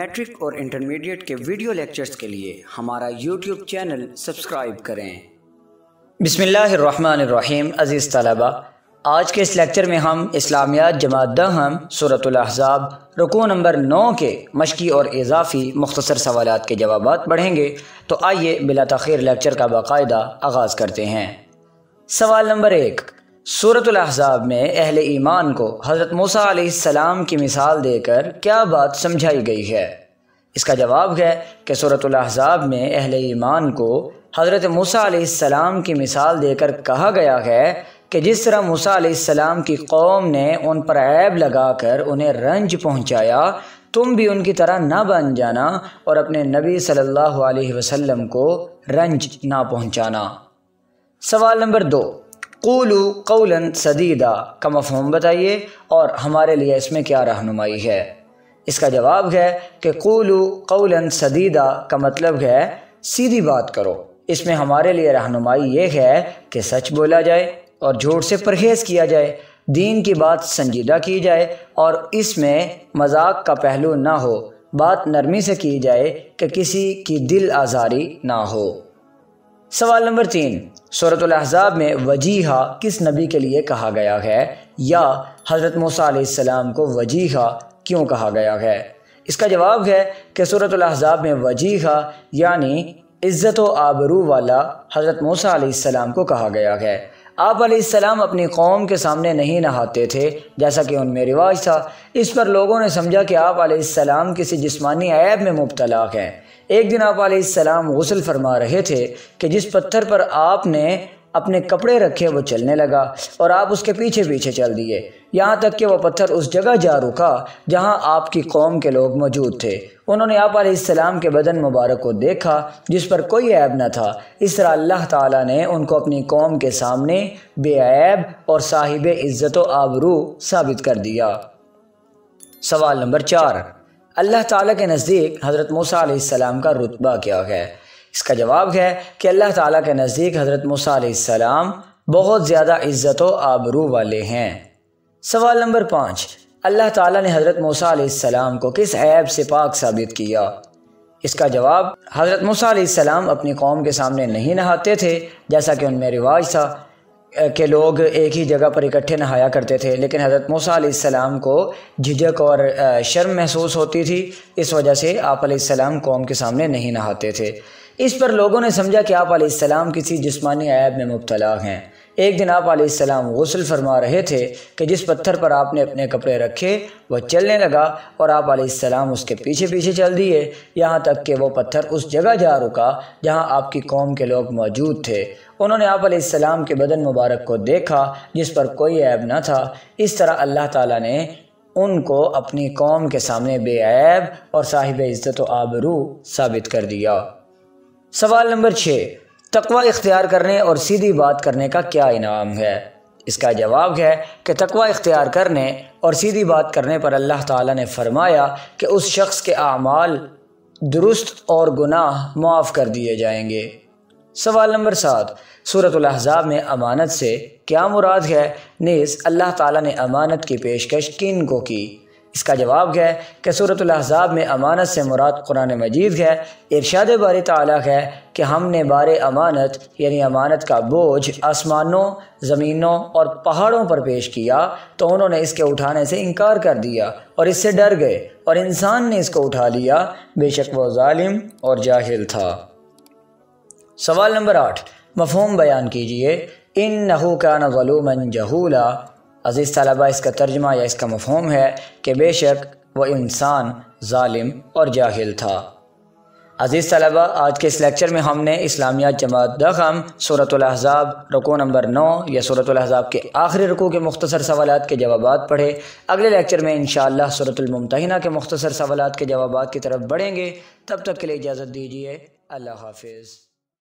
matric और intermediate के video lectures के लिए हमारा यूट्यूब चैनल सब्सक्राइब करें बिसमीम अज़ीज़ तलबा आज के इस लेक्चर में हम इस्लामियात जमात दहम सूरतलाहजाब रुकू नंबर नौ के मशकी और इजाफी मुख्तसर सवाल के जवाब पढ़ेंगे तो आइए बिला तखीर लेक्चर का बाकायदा आगाज़ करते हैं सवाल नंबर एक सूरत अहज़ाब में अहल ईमान को हज़रत मूसा सलाम की मिसाल देकर क्या बात समझाई गई है इसका जवाब है कि सूरत अहज़ाब में अहल ईमान को हज़रत मूसा सलाम की मिसाल देकर कहा गया है कि जिस तरह मूसा सलाम की कौम ने उन पर ऐब लगाकर उन्हें रंज पहुंचाया तुम भी उनकी तरह ना बन जाना और अपने नबी सल्लल्लाहु अलैहि वसल्लम को रंज ना पहुंचाना सवाल नंबर दो कोलू कौलन सदीदा का मफहम बताइए और हमारे लिए इसमें क्या रहनुमाई है इसका जवाब है कि कोलू कौलन सदीदा का मतलब है सीधी बात करो इसमें हमारे लिए रहनुमाई ये है कि सच बोला जाए और झूठ से परहेज़ किया जाए दीन की बात संजीदा की जाए और इसमें मजाक का पहलू ना हो बात नरमी से की जाए कि किसी की दिल आज़ारी ना हो सवाल नंबर तीन सूरत अहज़ाब में वजीहा किस नबी के लिए कहा गया है या हज़रत मूसम को वजीहा क्यों कहा गया है इसका जवाब है कि सूरत अहज़ाब में वजीहा यानी इज़्ज़त व आबरू वाला हज़रत मूसम को कहा गया है आप आसमाम अपनी कौम के सामने नहीं नहाते थे जैसा कि उनमें रिवाज था इस पर लोगों ने समझा कि आप आसमाम किसी जिस्मानी ऐब में मुबतला हैं एक दिन आप सलाम गसल फरमा रहे थे कि जिस पत्थर पर आपने अपने कपड़े रखे वो चलने लगा और आप उसके पीछे पीछे चल दिए यहाँ तक कि वह पत्थर उस जगह जा रुका जहाँ आपकी कौम के लोग मौजूद थे उन्होंने आप आसमाम के बदन मुबारक को देखा जिस पर कोई ऐब न था इस तरह अल्लाह ताला ने उनको अपनी कौम के सामने बेऐब और साहिब इज़्ज़त आबरू साबित कर दिया सवाल नंबर चार अल्लाह ताला के नज़दीक हज़रत मूसा आसमाम का रुतबा क्या है इसका जवाब है कि अल्लाह ताला के नज़दीक हज़रत मूसा आसमाम बहुत ज़्यादा इज़्ज़त व आबरू वाले हैं सवाल नंबर पाँच अल्लाह ताला ने हज़रत मूसा आसमाम को किस ऐब से पाक साबित किया इसका जवाब हज़रत मूसा आसमाम अपनी कौम के सामने नहीं नहाते थे जैसा कि उनमें रिवाज था के लोग एक ही जगह पर इकट्ठे नहाया करते थे लेकिन हज़रत मूसम को झिझक और शर्म महसूस होती थी इस वजह से आप सलाम कौम के सामने नहीं नहाते थे इस पर लोगों ने समझा कि आप सलाम किसी जिस्मानी ऐब में मुबतला हैं एक दिन आप आलाम गसल फरमा रहे थे कि जिस पत्थर पर आपने अपने कपड़े रखे वह चलने लगा और आप आलाम उसके पीछे पीछे चल दिए यहाँ तक कि वो पत्थर उस जगह जा रुका जहाँ आपकी कौम के लोग मौजूद थे उन्होंने आप आलाम के बदन मुबारक को देखा जिस पर कोई ऐब ना था इस तरह अल्लाह ताला ने उनको अपनी कौम के सामने बेऐब और साहिब इज़्ज़त आबरू साबित कर दिया सवाल नंबर छः तकवा इख्तियार करने और सीधी बात करने का क्या इनाम है इसका जवाब है कि तकवा इख्तियार करने और सीधी बात करने पर अल्लाह ताला ने फरमाया कि उस शख्स के अमाल दुरुस्त और गुनाह माफ़ कर दिए जाएंगे सवाल नंबर सात सूरतलाहजाब में अमानत से क्या मुराद है नीस अल्लाह ताला ने अमानत की पेशकश किन को की इसका जवाब है कि सूरत अहज़ाब में अमानत से मुराद कुरान मजीद है इरशाद बार तलाक है कि हमने बार अमानत यानी अमानत का बोझ आसमानों ज़मीनों और पहाड़ों पर पेश किया तो उन्होंने इसके उठाने से इनकार कर दिया और इससे डर गए और इंसान ने इसको उठा लिया बेशक वह ालिम और जाहिल था सवाल नंबर आठ मफहम बयान कीजिए इन नहू का नलूमन जहूला अज़ीज़ तलबा इसका तर्जमा या इसका मफहम है कि बेशक वह इंसान ालिम और जाहिल था अज़ीज़ तलबा आज के इस लेक्चर में हमने इस्लामिया जमात दखम सूरत सूरतलहजाब रुको नंबर नौ या सूरत सूरतलहजाब के आखिरी रुको के मुख्तर सवाल के जवाब पढ़े अगले लेक्चर में इन सूरतमतना के मुख्तर सवाल के जवाब की तरफ बढ़ेंगे तब तक के लिए इजाज़त दीजिए अल्लाह हाफिज़